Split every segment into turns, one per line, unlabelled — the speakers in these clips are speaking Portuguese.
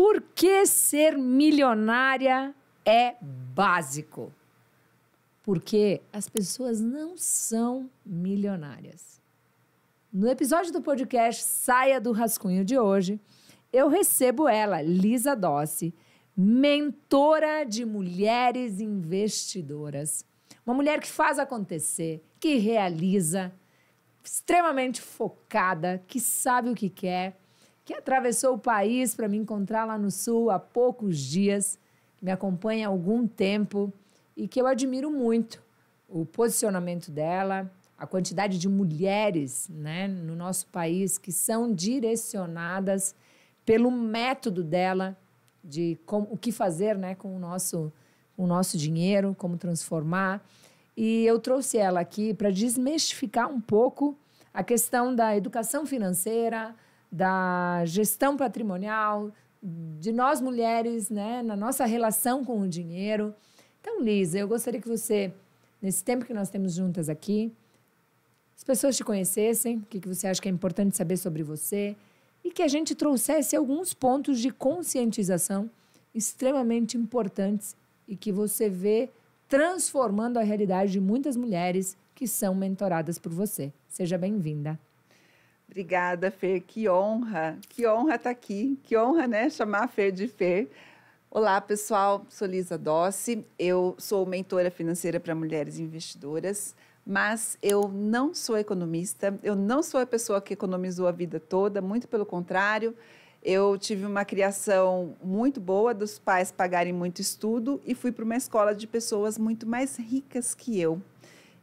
Por que ser milionária é básico? Porque as pessoas não são milionárias. No episódio do podcast Saia do Rascunho de hoje, eu recebo ela, Lisa Dossi, mentora de mulheres investidoras. Uma mulher que faz acontecer, que realiza, extremamente focada, que sabe o que quer que atravessou o país para me encontrar lá no Sul há poucos dias, que me acompanha há algum tempo e que eu admiro muito o posicionamento dela, a quantidade de mulheres né, no nosso país que são direcionadas pelo método dela de como, o que fazer né, com o nosso, o nosso dinheiro, como transformar. E eu trouxe ela aqui para desmistificar um pouco a questão da educação financeira, da gestão patrimonial, de nós mulheres, né, na nossa relação com o dinheiro. Então, Lisa, eu gostaria que você, nesse tempo que nós temos juntas aqui, as pessoas te conhecessem, o que, que você acha que é importante saber sobre você e que a gente trouxesse alguns pontos de conscientização extremamente importantes e que você vê transformando a realidade de muitas mulheres que são mentoradas por você. Seja bem-vinda.
Obrigada, Fer. Que honra. Que honra estar tá aqui. Que honra, né? Chamar a Fer de Fer. Olá, pessoal. Sou Lisa Dossi. Eu sou mentora financeira para mulheres investidoras, mas eu não sou economista. Eu não sou a pessoa que economizou a vida toda, muito pelo contrário. Eu tive uma criação muito boa, dos pais pagarem muito estudo e fui para uma escola de pessoas muito mais ricas que eu.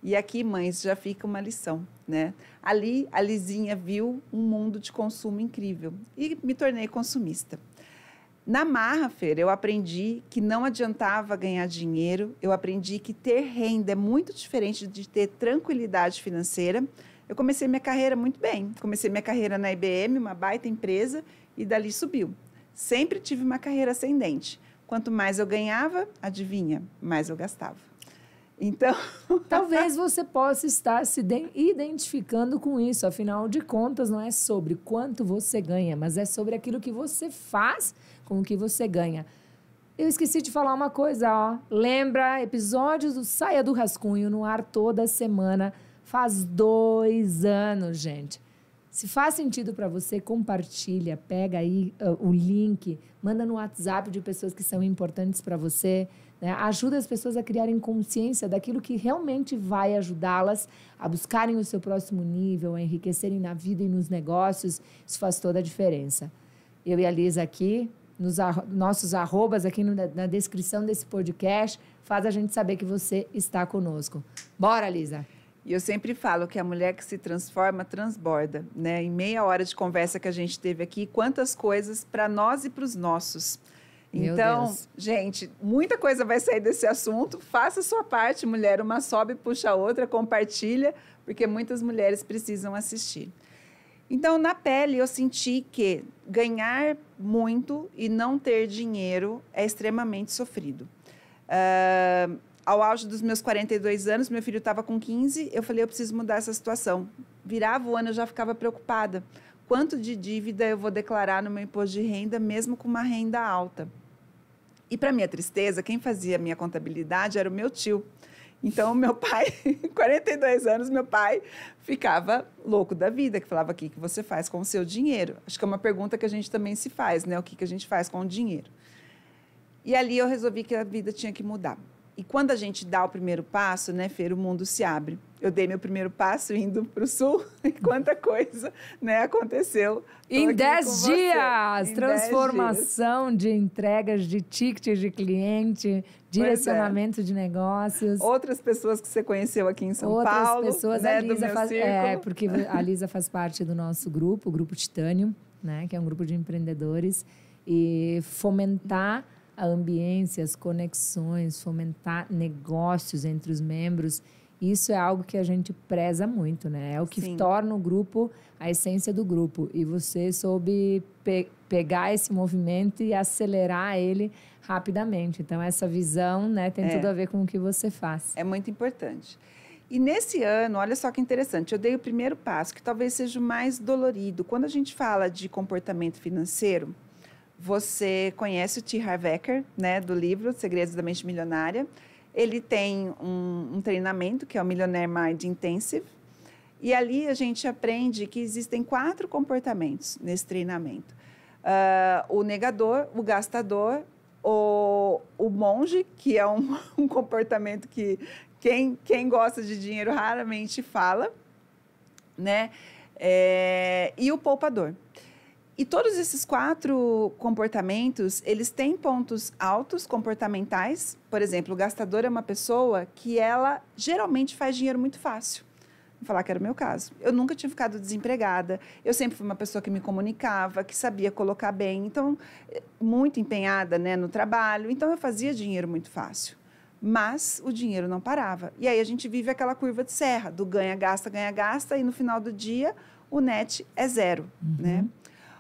E aqui, mães, já fica uma lição, né? Ali, a Lizinha viu um mundo de consumo incrível e me tornei consumista. Na Marra, Fer, eu aprendi que não adiantava ganhar dinheiro, eu aprendi que ter renda é muito diferente de ter tranquilidade financeira. Eu comecei minha carreira muito bem. Comecei minha carreira na IBM, uma baita empresa, e dali subiu. Sempre tive uma carreira ascendente. Quanto mais eu ganhava, adivinha, mais eu gastava. Então. Talvez você possa
estar se identificando com isso. Afinal de contas, não é sobre quanto você ganha, mas é sobre aquilo que você faz com o que você ganha. Eu esqueci de falar uma coisa, ó. Lembra, episódios do Saia do Rascunho no ar toda semana. Faz dois anos, gente. Se faz sentido para você, compartilha, pega aí uh, o link, manda no WhatsApp de pessoas que são importantes para você. Né? Ajuda as pessoas a criarem consciência daquilo que realmente vai ajudá-las a buscarem o seu próximo nível, a enriquecerem na vida e nos negócios. Isso faz toda a diferença. Eu e a Lisa aqui, nos arro nossos arrobas aqui no, na descrição desse podcast, faz a gente saber que você está conosco.
Bora, Lisa! E eu sempre falo que a mulher que se transforma transborda, né? Em meia hora de conversa que a gente teve aqui, quantas coisas para nós e para os nossos. Então, gente, muita coisa vai sair desse assunto. Faça a sua parte, mulher. Uma sobe, puxa a outra, compartilha, porque muitas mulheres precisam assistir. Então, na pele, eu senti que ganhar muito e não ter dinheiro é extremamente sofrido. Uh, ao auge dos meus 42 anos, meu filho estava com 15, eu falei, eu preciso mudar essa situação. Virava o ano, eu já ficava preocupada. Quanto de dívida eu vou declarar no meu imposto de renda, mesmo com uma renda alta? E para minha tristeza, quem fazia a minha contabilidade era o meu tio. Então, meu pai, 42 anos, meu pai ficava louco da vida, que falava aqui que você faz com o seu dinheiro. Acho que é uma pergunta que a gente também se faz, né? O que, que a gente faz com o dinheiro? E ali eu resolvi que a vida tinha que mudar. E quando a gente dá o primeiro passo, né, Fer, o mundo se abre. Eu dei meu primeiro passo indo para o sul e quanta coisa né, aconteceu. em 10 dias! Em transformação
dias. de entregas, de tickets de cliente, é. direcionamento é. de negócios. Outras pessoas que você conheceu aqui em São Outras Paulo. Outras pessoas, né, a Lisa faz, É, porque a Lisa faz parte do nosso grupo, o Grupo Titânio, né, que é um grupo de empreendedores. E fomentar a ambiência, as conexões, fomentar negócios entre os membros. Isso é algo que a gente preza muito, né? É o que Sim. torna o grupo a essência do grupo. E você soube pe pegar esse movimento e acelerar ele rapidamente. Então,
essa visão né, tem é. tudo a ver com o que você faz. É muito importante. E nesse ano, olha só que interessante, eu dei o primeiro passo, que talvez seja o mais dolorido. Quando a gente fala de comportamento financeiro, você conhece o T. Harv Eker, né, do livro Segredos da Mente Milionária. Ele tem um, um treinamento que é o Millionaire Mind Intensive. E ali a gente aprende que existem quatro comportamentos nesse treinamento. Uh, o negador, o gastador, o, o monge, que é um, um comportamento que quem, quem gosta de dinheiro raramente fala, né? É, e o poupador. E todos esses quatro comportamentos, eles têm pontos altos comportamentais. Por exemplo, o gastador é uma pessoa que ela geralmente faz dinheiro muito fácil. Vou falar que era o meu caso. Eu nunca tinha ficado desempregada. Eu sempre fui uma pessoa que me comunicava, que sabia colocar bem. Então, muito empenhada né, no trabalho. Então, eu fazia dinheiro muito fácil. Mas o dinheiro não parava. E aí a gente vive aquela curva de serra do ganha, gasta, ganha, gasta. E no final do dia, o net é zero, uhum. né?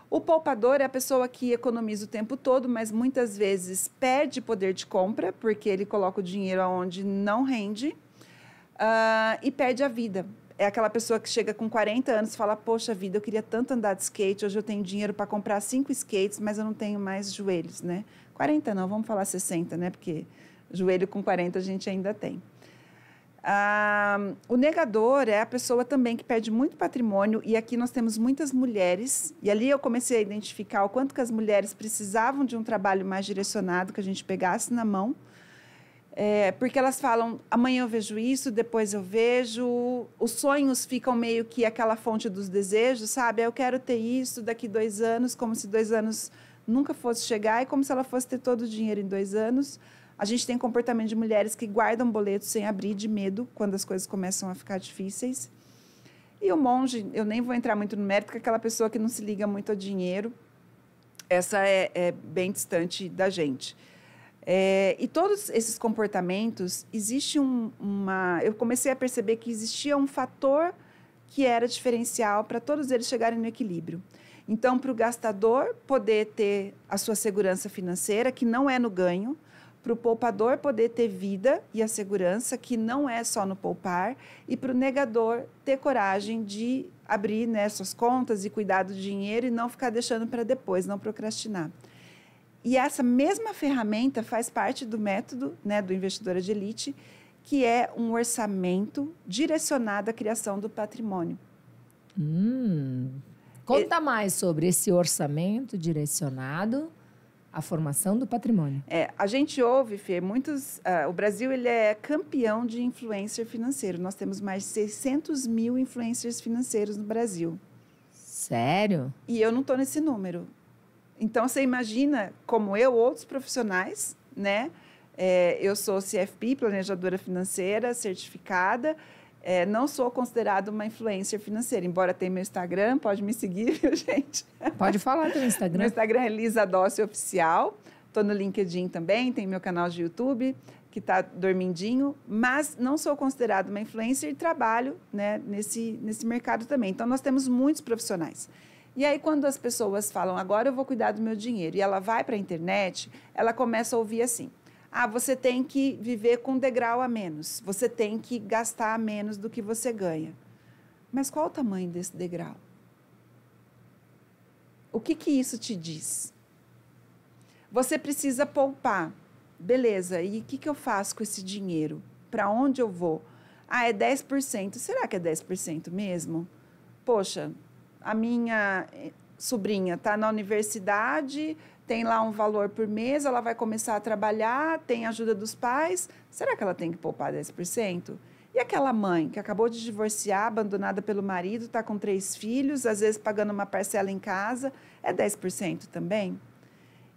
O poupador é a pessoa que economiza o tempo todo, mas muitas vezes perde poder de compra, porque ele coloca o dinheiro aonde não rende uh, e perde a vida. É aquela pessoa que chega com 40 anos e fala: Poxa vida, eu queria tanto andar de skate, hoje eu tenho dinheiro para comprar cinco skates, mas eu não tenho mais joelhos, né? 40 não, vamos falar 60, né? Porque joelho com 40 a gente ainda tem. Ah, o negador é a pessoa também que perde muito patrimônio, e aqui nós temos muitas mulheres, e ali eu comecei a identificar o quanto que as mulheres precisavam de um trabalho mais direcionado, que a gente pegasse na mão, é, porque elas falam, amanhã eu vejo isso, depois eu vejo, os sonhos ficam meio que aquela fonte dos desejos, sabe? Eu quero ter isso daqui dois anos, como se dois anos nunca fosse chegar, e como se ela fosse ter todo o dinheiro em dois anos. A gente tem comportamento de mulheres que guardam boletos sem abrir de medo quando as coisas começam a ficar difíceis. E o monge, eu nem vou entrar muito no mérito, que é aquela pessoa que não se liga muito ao dinheiro. Essa é, é bem distante da gente. É, e todos esses comportamentos, existe um, uma. Eu comecei a perceber que existia um fator que era diferencial para todos eles chegarem no equilíbrio. Então, para o gastador poder ter a sua segurança financeira, que não é no ganho, para o poupador poder ter vida e a segurança, que não é só no poupar, e para o negador ter coragem de abrir né, suas contas e cuidar do dinheiro e não ficar deixando para depois, não procrastinar. E essa mesma ferramenta faz parte do método né, do investidor de elite, que é um orçamento direcionado à criação do patrimônio.
Hum. Conta mais sobre esse
orçamento
direcionado a formação do patrimônio.
É, a gente ouve, Fê, muitos. Uh, o Brasil ele é campeão de influencer financeiro. Nós temos mais de 600 mil influencers financeiros no Brasil. Sério? E eu não estou nesse número. Então você imagina, como eu, outros profissionais, né? É, eu sou CFP, planejadora financeira certificada. É, não sou considerado uma influencer financeira, embora tenha meu Instagram, pode me seguir, viu, gente? Pode falar do Instagram. meu Instagram é Lisa Dossi Oficial. Estou no LinkedIn também, tem meu canal de YouTube, que está dormindinho, mas não sou considerado uma influencer e trabalho né, nesse, nesse mercado também. Então, nós temos muitos profissionais. E aí, quando as pessoas falam, agora eu vou cuidar do meu dinheiro, e ela vai para a internet, ela começa a ouvir assim: ah, você tem que viver com um degrau a menos, você tem que gastar menos do que você ganha. Mas qual o tamanho desse degrau? O que, que isso te diz? Você precisa poupar. Beleza, e o que, que eu faço com esse dinheiro? Para onde eu vou? Ah, é 10%. Será que é 10% mesmo? Poxa, a minha eh, sobrinha está na universidade, tem lá um valor por mês, ela vai começar a trabalhar, tem ajuda dos pais, será que ela tem que poupar 10%? E aquela mãe que acabou de divorciar, abandonada pelo marido, está com três filhos, às vezes pagando uma parcela em casa, é 10% também?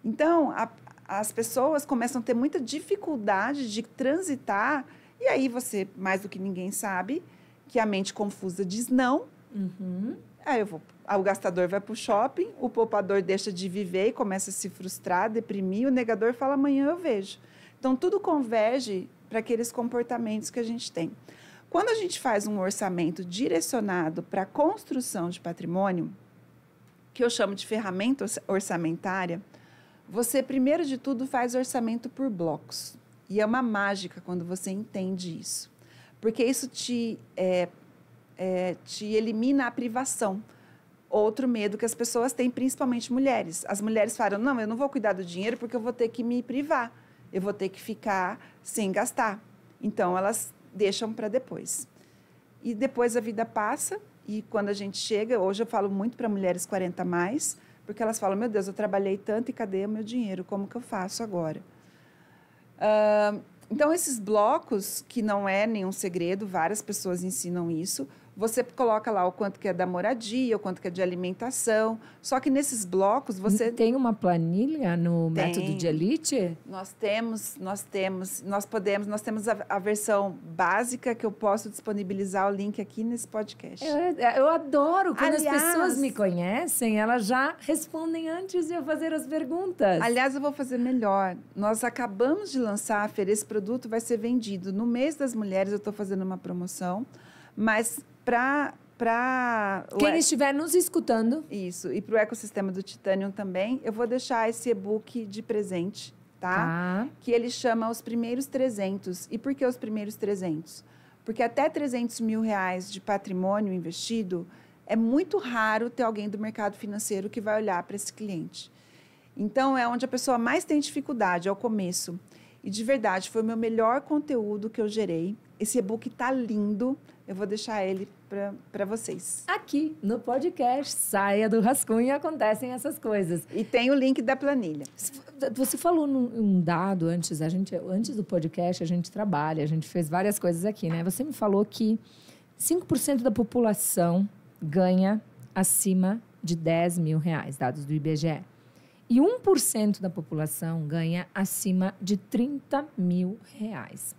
Então, a, as pessoas começam a ter muita dificuldade de transitar, e aí você, mais do que ninguém, sabe que a mente confusa diz não. Uhum. Aí eu vou o gastador vai para o shopping, o poupador deixa de viver e começa a se frustrar, deprimir, o negador fala amanhã eu vejo. Então tudo converge para aqueles comportamentos que a gente tem. Quando a gente faz um orçamento direcionado para a construção de patrimônio, que eu chamo de ferramenta orçamentária, você primeiro de tudo faz orçamento por blocos. E é uma mágica quando você entende isso. Porque isso te, é, é, te elimina a privação outro medo que as pessoas têm, principalmente mulheres. As mulheres falam: não, eu não vou cuidar do dinheiro porque eu vou ter que me privar, eu vou ter que ficar sem gastar. Então elas deixam para depois. E depois a vida passa e quando a gente chega, hoje eu falo muito para mulheres 40 mais, porque elas falam: meu Deus, eu trabalhei tanto e cadê o meu dinheiro? Como que eu faço agora? Uh, então esses blocos que não é nenhum segredo, várias pessoas ensinam isso você coloca lá o quanto que é da moradia, o quanto que é de alimentação. Só que nesses blocos você tem uma planilha no tem. método de elite? Nós temos, nós temos, nós podemos, nós temos a, a, versão básica que eu posso disponibilizar o link aqui nesse podcast. Eu, é, eu
adoro quando aliás, as pessoas me conhecem, elas já
respondem antes de eu fazer as perguntas. Aliás, eu vou fazer melhor. Nós acabamos de lançar a feira, esse produto vai ser vendido no mês das mulheres. Eu estou fazendo uma promoção, mas para para quem o... estiver nos escutando. Isso, e para o ecossistema do Titanium também, eu vou deixar esse e-book de presente, tá? Ah. Que ele chama Os Primeiros 300. E por que os primeiros 300? Porque até 300 mil reais de patrimônio investido, é muito raro ter alguém do mercado financeiro que vai olhar para esse cliente. Então, é onde a pessoa mais tem dificuldade, é o começo. E de verdade, foi o meu melhor conteúdo que eu gerei. Esse e-book tá lindo. Eu vou deixar ele para vocês. Aqui no podcast Saia do Rascunho acontecem
essas coisas. E tem o link da planilha. Você falou num dado antes, a gente antes do podcast a gente trabalha, a gente fez várias coisas aqui, né? Você me falou que 5% da população ganha acima de 10 mil reais, dados do IBGE. E 1% da população ganha acima de 30 mil reais.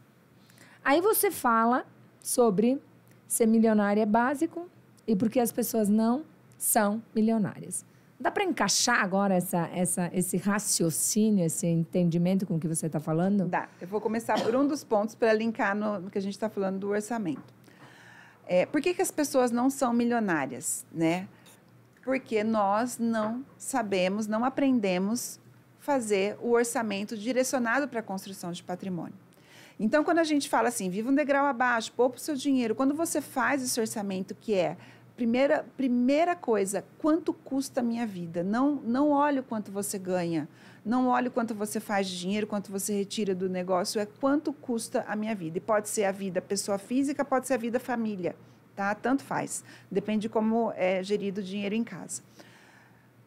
Aí você fala sobre ser milionário é básico e porque as pessoas não são milionárias. Dá para encaixar agora essa, essa, esse raciocínio, esse entendimento com o que você está falando? Dá.
Eu vou começar por um dos pontos para linkar no, no que a gente está falando do orçamento. É, por que, que as pessoas não são milionárias, né? porque nós não sabemos, não aprendemos fazer o orçamento direcionado para a construção de patrimônio. Então, quando a gente fala assim, viva um degrau abaixo, poupa o seu dinheiro, quando você faz esse orçamento que é primeira, primeira coisa, quanto custa a minha vida? Não, não olhe quanto você ganha, não olhe quanto você faz de dinheiro, quanto você retira do negócio, é quanto custa a minha vida. E pode ser a vida pessoa física, pode ser a vida família tá? Tanto faz. Depende de como é gerido o dinheiro em casa.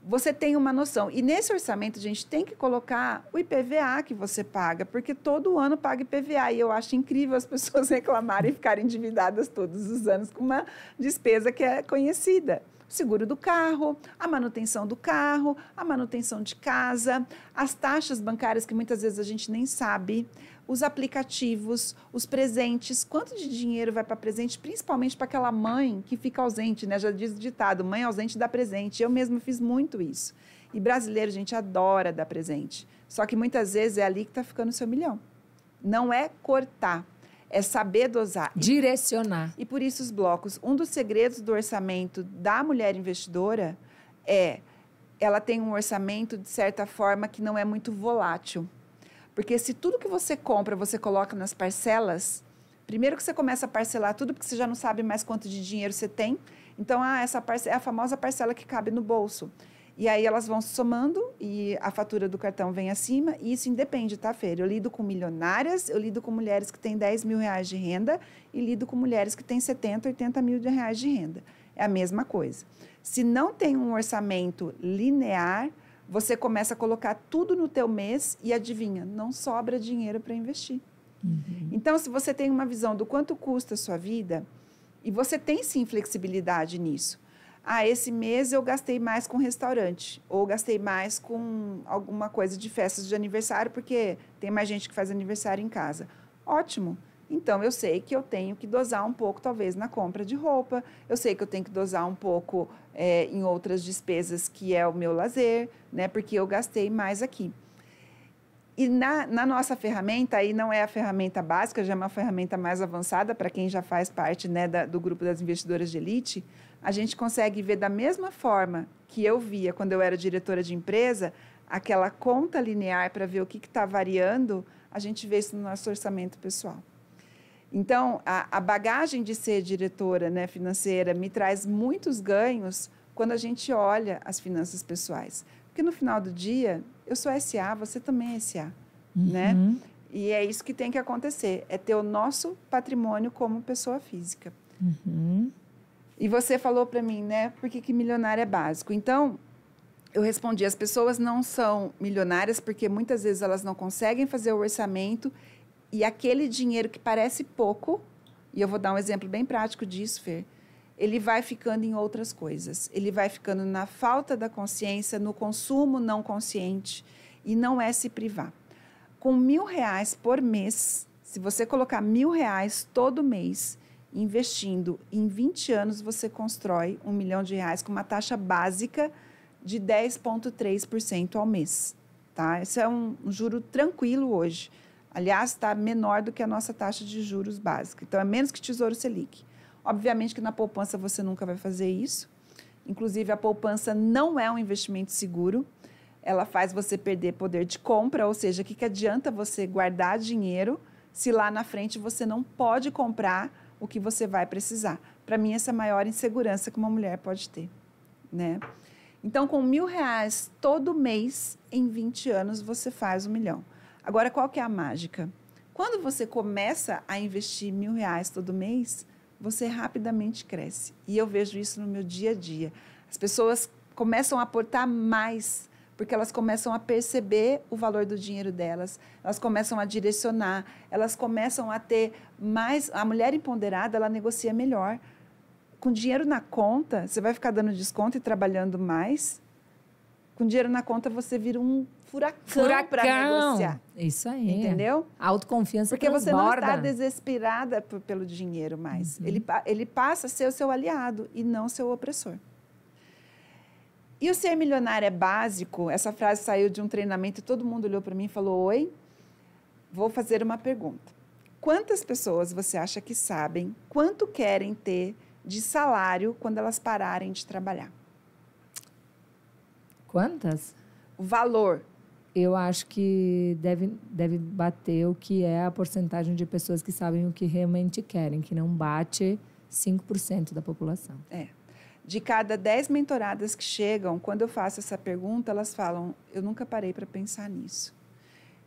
Você tem uma noção. E nesse orçamento, a gente tem que colocar o IPVA que você paga, porque todo ano paga IPVA. E eu acho incrível as pessoas reclamarem e ficarem endividadas todos os anos com uma despesa que é conhecida seguro do carro, a manutenção do carro, a manutenção de casa, as taxas bancárias que muitas vezes a gente nem sabe os aplicativos, os presentes, quanto de dinheiro vai para presente, principalmente para aquela mãe que fica ausente, né? Já diz o ditado, mãe ausente dá presente. Eu mesma fiz muito isso. E brasileiro, gente, adora dar presente. Só que muitas vezes é ali que está ficando o seu milhão. Não é cortar, é saber dosar. Direcionar. E por isso os blocos. Um dos segredos do orçamento da mulher investidora é ela tem um orçamento, de certa forma, que não é muito volátil. Porque se tudo que você compra você coloca nas parcelas, primeiro que você começa a parcelar tudo, porque você já não sabe mais quanto de dinheiro você tem. Então, ah, essa parcela, é a famosa parcela que cabe no bolso. E aí elas vão se somando e a fatura do cartão vem acima. E isso independe, tá, Fer? Eu lido com milionárias, eu lido com mulheres que têm 10 mil reais de renda e lido com mulheres que têm 70, 80 mil de reais de renda. É a mesma coisa. Se não tem um orçamento linear, você começa a colocar tudo no teu mês e adivinha, não sobra dinheiro para investir. Uhum. Então, se você tem uma visão do quanto custa a sua vida, e você tem sim flexibilidade nisso. Ah, esse mês eu gastei mais com restaurante, ou gastei mais com alguma coisa de festas de aniversário, porque tem mais gente que faz aniversário em casa. Ótimo. Então, eu sei que eu tenho que dosar um pouco, talvez, na compra de roupa, eu sei que eu tenho que dosar um pouco é, em outras despesas, que é o meu lazer, né? Porque eu gastei mais aqui. E na, na, nossa ferramenta, aí não é a ferramenta básica, já é uma ferramenta mais avançada para quem já faz parte né, da, do grupo das investidoras de elite, a gente consegue ver da mesma forma que eu via quando eu era diretora de empresa, aquela conta linear para ver o que está variando, a gente vê isso no nosso orçamento pessoal. Então, a, a bagagem de ser diretora né, financeira me traz muitos ganhos quando a gente olha as finanças pessoais. Porque no final do dia, eu sou SA, você também é SA, né? uhum. né? E é isso que tem que acontecer, é ter o nosso patrimônio como pessoa física. Uhum. E você falou para mim, né, por que, que milionário é básico? Então, eu respondi, as pessoas não são milionárias porque muitas vezes elas não conseguem fazer o orçamento e aquele dinheiro que parece pouco, e eu vou dar um exemplo bem prático disso, Fer, ele vai ficando em outras coisas. Ele vai ficando na falta da consciência, no consumo não consciente, e não é se privar. Com mil reais por mês, se você colocar mil reais todo mês, investindo em 20 anos, você constrói um milhão de reais com uma taxa básica de 10,3% ao mês. Tá? Esse é um, um juro tranquilo hoje. Aliás, está menor do que a nossa taxa de juros básica. Então, é menos que Tesouro Selic. Obviamente que na poupança você nunca vai fazer isso. Inclusive, a poupança não é um investimento seguro. Ela faz você perder poder de compra, ou seja, o que, que adianta você guardar dinheiro se lá na frente você não pode comprar o que você vai precisar? Para mim, essa é a maior insegurança que uma mulher pode ter, né? Então, com mil reais todo mês, em 20 anos, você faz um milhão. Agora, qual que é a mágica? Quando você começa a investir mil reais todo mês, você rapidamente cresce. E eu vejo isso no meu dia a dia. As pessoas começam a aportar mais, porque elas começam a perceber o valor do dinheiro delas, elas começam a direcionar, elas começam a ter mais. A mulher empoderada, ela negocia melhor. Com dinheiro na conta, você vai ficar dando desconto e trabalhando mais. Com dinheiro na conta, você vira um furacão, furacão. para negociar. Isso aí. Entendeu? A autoconfiança Porque você não está desesperada pelo dinheiro mais. Uhum. Ele, ele passa a ser o seu aliado e não seu opressor. E o ser milionário é básico? Essa frase saiu de um treinamento e todo mundo olhou para mim e falou: Oi, vou fazer uma pergunta. Quantas pessoas você acha que sabem quanto querem ter de salário quando elas pararem de trabalhar?
Quantas? O valor eu acho que deve, deve bater o que é a porcentagem de pessoas que sabem o que realmente querem, que não bate 5% da população.
É. De cada 10 mentoradas que chegam, quando eu faço essa pergunta, elas falam: Eu nunca parei para pensar nisso.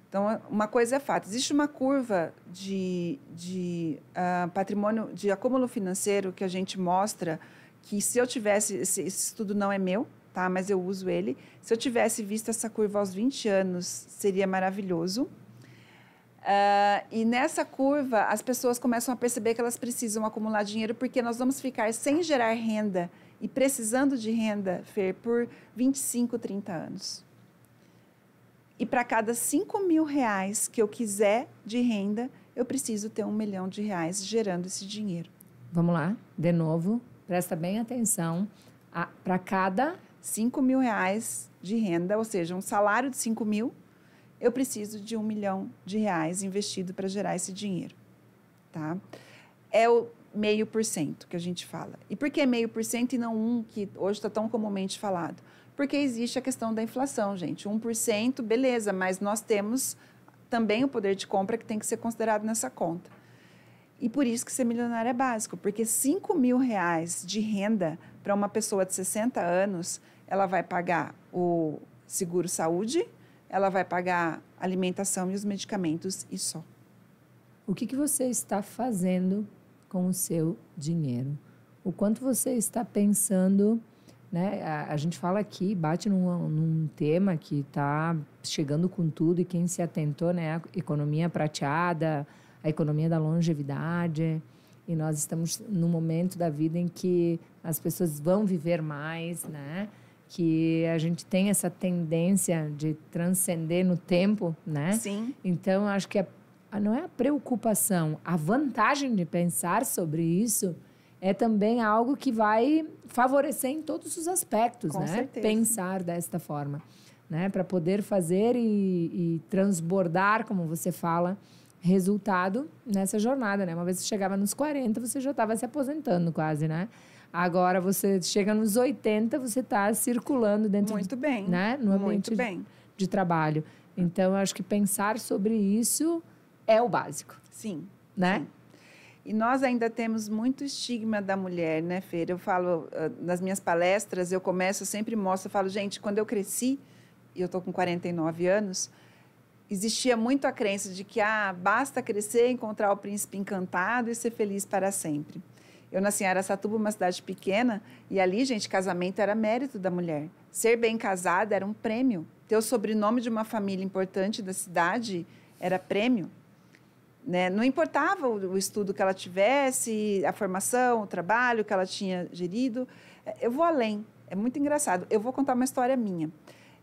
Então, uma coisa é fato: existe uma curva de, de uh, patrimônio, de acúmulo financeiro que a gente mostra que se eu tivesse, esse, esse estudo não é meu, tá? Mas eu uso ele. Se eu tivesse visto essa curva aos 20 anos, seria maravilhoso. Uh, e nessa curva, as pessoas começam a perceber que elas precisam acumular dinheiro porque nós vamos ficar sem gerar renda e precisando de renda, Fer, por 25, 30 anos. E para cada 5 mil reais que eu quiser de renda, eu preciso ter um milhão de reais gerando esse dinheiro. Vamos lá, de novo, presta bem atenção. Para cada 5 mil reais de renda, ou seja, um salário de 5 mil, eu preciso de um milhão de reais investido para gerar esse dinheiro. Tá? É o meio por cento que a gente fala. E por que meio por cento e não um que hoje está tão comumente falado? Porque existe a questão da inflação, gente. 1%, beleza, mas nós temos também o poder de compra que tem que ser considerado nessa conta. E por isso que ser milionário é básico, porque 5 mil reais de renda para uma pessoa de 60 anos ela vai pagar o seguro saúde, ela vai pagar a alimentação e os medicamentos e só.
O que, que você está fazendo com o seu dinheiro? O quanto você está pensando? Né? A, a gente fala aqui, bate num, num tema que está chegando com tudo e quem se atentou, né? A economia prateada, a economia da longevidade. E nós estamos num momento da vida em que as pessoas vão viver mais, né? que a gente tem essa tendência de transcender no tempo, né? Sim. Então, acho que a, é, não é a preocupação, a vantagem de pensar sobre isso é também algo que vai favorecer em todos os aspectos, Com né? Certeza. Pensar desta forma, né? Para poder fazer e, e transbordar, como você fala, resultado nessa jornada, né? Uma vez que chegava nos 40, você já estava se aposentando quase, né? Agora você chega nos 80, você está circulando dentro muito bem, né,
no ambiente muito bem. De, de trabalho. Então eu acho que pensar sobre isso é o básico. Sim, né? Sim. E nós ainda temos muito estigma da mulher, né, Feira? Eu falo ah, nas minhas palestras, eu começo eu sempre mostro, eu falo, gente, quando eu cresci, e eu tô com 49 anos, existia muito a crença de que ah, basta crescer, encontrar o príncipe encantado e ser feliz para sempre. Eu nasci em Aracatuba, uma cidade pequena, e ali, gente, casamento era mérito da mulher. Ser bem casada era um prêmio. Ter o sobrenome de uma família importante da cidade era prêmio. Né? Não importava o, estudo que ela tivesse, a formação, o trabalho que ela tinha gerido. Eu vou além. É muito engraçado. Eu vou contar uma história minha.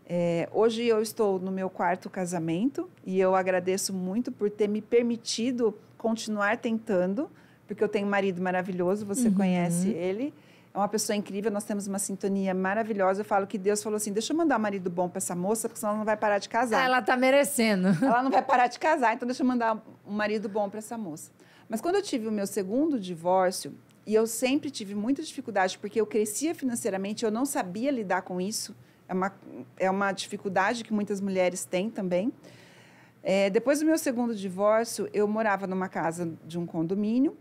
É, hoje eu estou no meu quarto casamento e eu agradeço muito por ter me permitido continuar tentando porque eu tenho um marido maravilhoso, você uhum. conhece ele. É uma pessoa incrível, nós temos uma sintonia maravilhosa. Eu falo que Deus falou assim: deixa eu mandar um marido bom para essa moça, porque senão ela não vai parar de casar. Ah, ela tá merecendo. Ela não vai parar de casar, então deixa eu mandar um marido bom para essa moça. Mas quando eu tive o meu segundo divórcio, e eu sempre tive muita dificuldade, porque eu crescia financeiramente, eu não sabia lidar com isso. É uma, é uma dificuldade que muitas mulheres têm também. É, depois do meu segundo divórcio, eu morava numa casa de um condomínio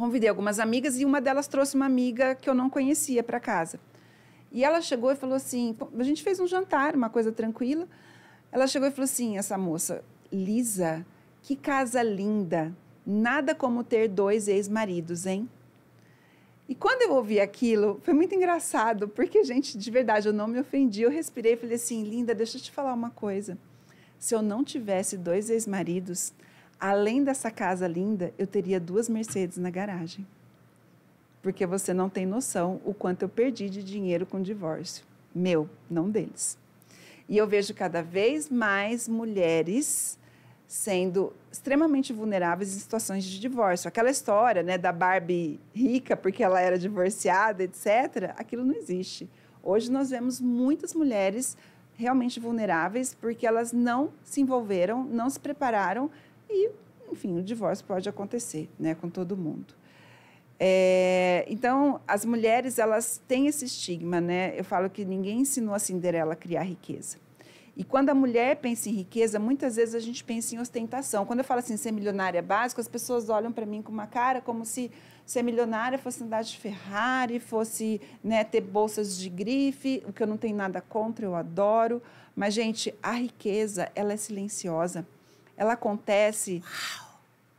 convidei algumas amigas e uma delas trouxe uma amiga que eu não conhecia para casa. E ela chegou e falou assim: a gente fez um jantar, uma coisa tranquila. Ela chegou e falou assim: essa moça, Lisa, que casa linda. Nada como ter dois ex-maridos, hein? E quando eu ouvi aquilo, foi muito engraçado, porque, gente, de verdade, eu não me ofendi. Eu respirei e falei assim: linda, deixa eu te falar uma coisa. Se eu não tivesse dois ex-maridos, além dessa casa linda, eu teria duas Mercedes na garagem. Porque você não tem noção o quanto eu perdi de dinheiro com o divórcio. Meu, não deles. E eu vejo cada vez mais mulheres sendo extremamente vulneráveis em situações de divórcio. Aquela história né, da Barbie rica porque ela era divorciada, etc., aquilo não existe. Hoje nós vemos muitas mulheres realmente vulneráveis porque elas não se envolveram, não se prepararam e, enfim, o divórcio pode acontecer né, com todo mundo. É, então, as mulheres, elas têm esse estigma, né? Eu falo que ninguém ensinou a Cinderela a criar riqueza. E quando a mulher pensa em riqueza, muitas vezes a gente pensa em ostentação. Quando eu falo assim, ser milionária é básico, as pessoas olham para mim com uma cara como se ser milionária fosse andar de Ferrari, fosse né, ter bolsas de grife, o que eu não tenho nada contra, eu adoro. Mas, gente, a riqueza, ela é silenciosa ela acontece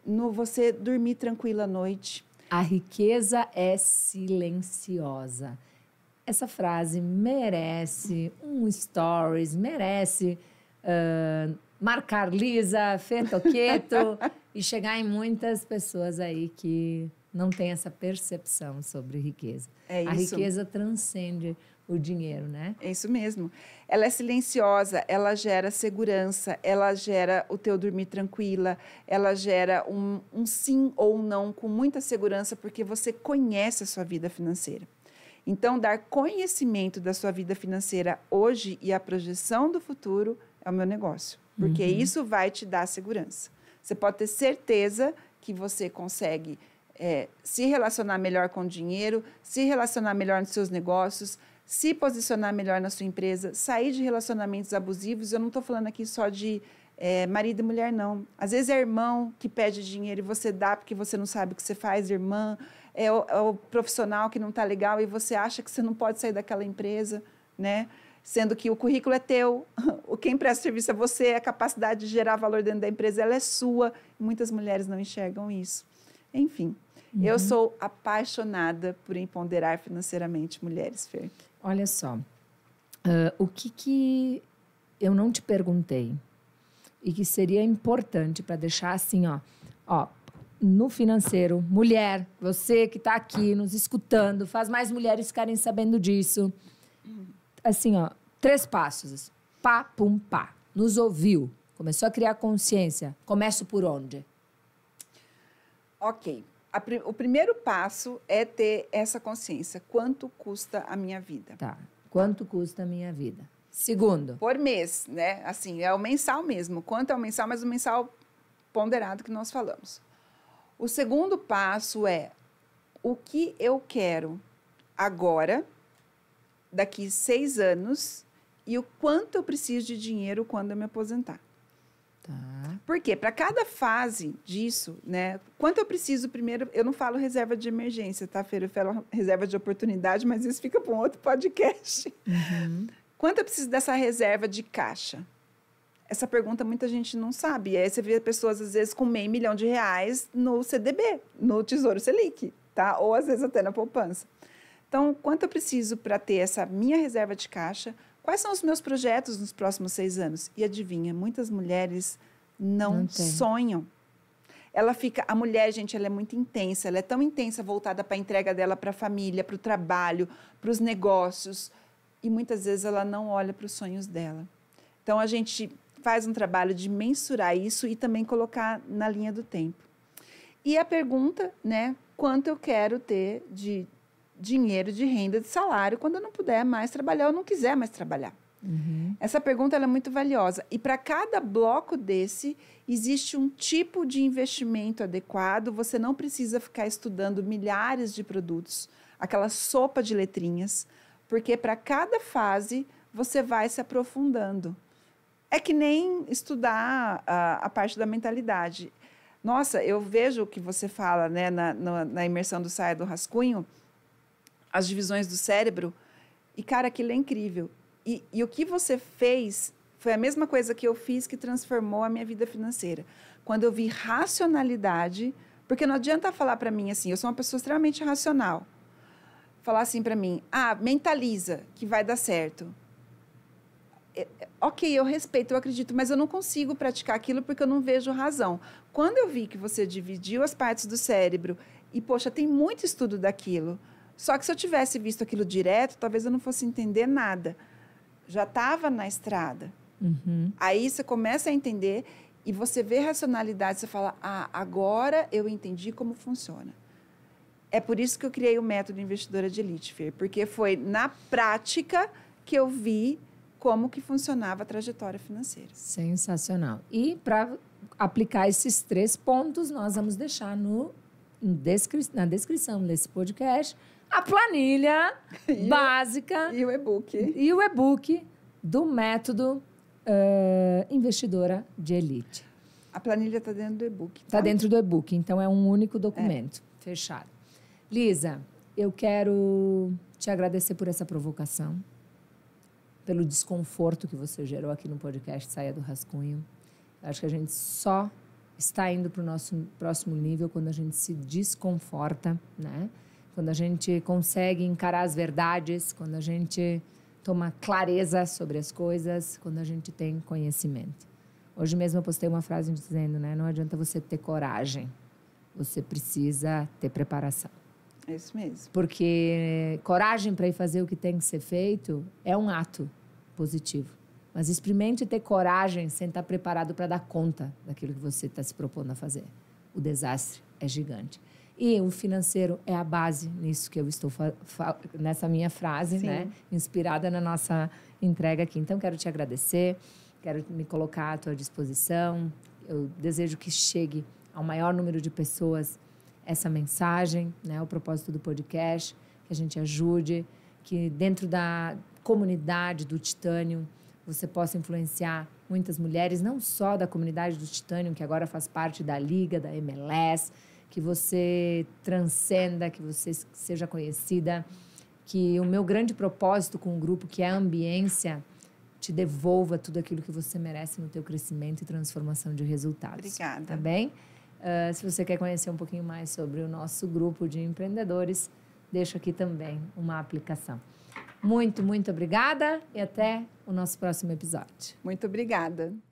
no você dormir tranquila à noite. A riqueza é
silenciosa. Essa frase merece um stories, merece uh, marcar Lisa, Fetoqueto e chegar em muitas pessoas aí que não têm essa percepção sobre riqueza. É a riqueza
transcende o dinheiro, né? É isso mesmo. Ela é silenciosa, ela gera segurança, ela gera o teu dormir tranquila, ela gera um, um sim ou um não com muita segurança, porque você conhece a sua vida financeira. Então, dar conhecimento da sua vida financeira hoje e a projeção do futuro é o meu negócio, porque uhum. isso vai te dar segurança. Você pode ter certeza que você consegue é, se relacionar melhor com o dinheiro, se relacionar melhor nos seus negócios, se posicionar melhor na sua empresa, sair de relacionamentos abusivos. Eu não estou falando aqui só de é, marido e mulher, não. Às vezes é irmão que pede dinheiro e você dá porque você não sabe o que você faz, irmã. É o, é o profissional que não está legal e você acha que você não pode sair daquela empresa, né? Sendo que o currículo é teu, o quem presta serviço é você, a capacidade de gerar valor dentro da empresa ela é sua. Muitas mulheres não enxergam isso. Enfim, uhum. eu sou apaixonada por empoderar financeiramente mulheres, Fer.
Olha só, uh, o que, que eu não te perguntei e que seria importante para deixar assim, ó, ó, no financeiro, mulher, você que está aqui nos escutando, faz mais mulheres ficarem sabendo disso. Assim, ó, três passos. Pá, pum, pá. Nos ouviu, começou a criar consciência. Começo por onde?
Ok a, o primeiro passo é ter essa consciência. Quanto custa a minha vida?
Tá. Quanto custa a minha vida? Segundo.
Por mês, né? Assim, é o mensal mesmo. Quanto é o mensal, mas o mensal ponderado que nós falamos. O segundo passo é o que eu quero agora, daqui seis anos, e o quanto eu preciso de dinheiro quando eu me aposentar. Tá. Porque para cada fase disso, né? Quanto eu preciso primeiro, eu não falo reserva de emergência, tá, Feira? Eu falo reserva de oportunidade, mas isso fica para um outro podcast. Uhum. Quanto eu preciso dessa reserva de caixa? Essa pergunta muita gente não sabe. E aí você vê pessoas, às vezes, com meio milhão de reais no CDB, no Tesouro Selic, tá? Ou às vezes até na poupança. Então, quanto eu preciso para ter essa minha reserva de caixa? Quais são os meus projetos nos próximos seis anos? E adivinha, muitas mulheres não, não sonham. Ela fica, a mulher, gente, ela é muito intensa, ela é tão intensa voltada para a entrega dela para a família, para o trabalho, para os negócios, e muitas vezes ela não olha para os sonhos dela. Então a gente faz um trabalho de mensurar isso e também colocar na linha do tempo. E a pergunta, né, quanto eu quero ter de dinheiro de renda de salário quando eu não puder mais trabalhar ou não quiser mais trabalhar? Uhum. Essa pergunta é muito valiosa. E para cada bloco desse, existe um tipo de investimento adequado. Você não precisa ficar estudando milhares de produtos, aquela sopa de letrinhas, porque para cada fase você vai se aprofundando. É que nem estudar a, ah, a parte da mentalidade. Nossa, eu vejo o que você fala né, na, na, na imersão do Saia do Rascunho as divisões do cérebro. E, cara, aquilo é incrível. E, e o que você fez foi a mesma coisa que eu fiz que transformou a minha vida financeira. Quando eu vi racionalidade, porque não adianta falar para mim assim, eu sou uma pessoa extremamente racional. Falar assim para mim, ah, mentaliza que vai dar certo. É, é, ok, eu respeito, eu acredito, mas eu não consigo praticar aquilo porque eu não vejo razão. Quando eu vi que você dividiu as partes do cérebro e, poxa, tem muito estudo daquilo só que se eu tivesse visto aquilo direto, talvez eu não fosse entender nada. Já estava na estrada. Uhum. Aí você começa a entender e você vê racionalidade, você fala: ah, agora eu entendi como funciona. É por isso que eu criei o método investidora de elite, Fer, porque foi na prática que eu vi como que funcionava a trajetória financeira.
Sensacional.
E para aplicar esses três
pontos, nós vamos deixar no, descri na descrição desse podcast a planilha e básica. O, e o e-book. E o e-book do método uh, investidora de elite.
A planilha está dentro do e-book. Está tá dentro
do e-book, então é um único documento. É. Fechado. Lisa, eu quero te agradecer por essa provocação, pelo desconforto que você gerou aqui no podcast Saia do Rascunho. Acho que a gente só está indo para o nosso próximo nível quando a gente se desconforta, né? quando a gente consegue encarar as verdades, quando a gente toma clareza sobre as coisas, quando a gente tem conhecimento. Hoje mesmo eu postei uma frase dizendo, né, não adianta você ter coragem, você precisa ter preparação.
É isso mesmo.
Porque eh, coragem para ir fazer o que tem que ser feito é um ato positivo. Mas experimente ter coragem sem estar tá preparado para dar conta daquilo que você está se propondo a fazer. O desastre é gigante. E o financeiro é a base nisso que eu estou nessa minha frase, né? Sim. né? Inspirada na nossa entrega aqui. Então, quero te agradecer, quero me colocar à tua disposição. Eu desejo que chegue ao maior número de pessoas essa mensagem, né? O propósito do podcast, que a gente ajude, que dentro da comunidade do Titânio você possa influenciar muitas mulheres, não só da comunidade do Titânio, que agora faz parte da Liga, da MLS que você transcenda, que você seja conhecida, que o meu grande propósito com o grupo, que é a ambiência, te devolva tudo aquilo que você merece no teu crescimento e transformação de resultados. Obrigada. Tá bem? Uh, se você quer conhecer um pouquinho mais sobre o nosso grupo de empreendedores, deixo aqui também uma aplicação. Muito, muito obrigada e até o nosso próximo episódio. Muito obrigada.